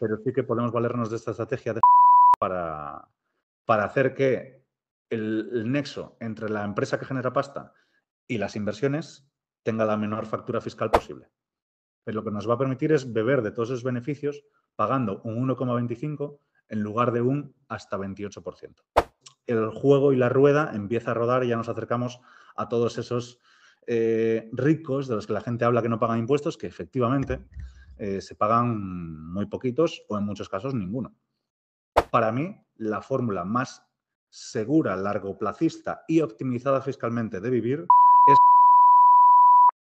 pero sí que podemos valernos de esta estrategia para, para hacer que el, nexo entre la empresa que genera pasta y las inversiones tenga la menor factura fiscal posible. Pero lo que nos va a permitir es beber de todos esos beneficios pagando un 1,25 en lugar de un hasta 28%. El juego y la rueda empieza a rodar y ya nos acercamos a todos esos eh, ricos de los que la gente habla que no pagan impuestos, que efectivamente eh, se pagan muy poquitos o en muchos casos ninguno. Para mí, la fórmula más segura, largo largoplacista y optimizada fiscalmente de vivir es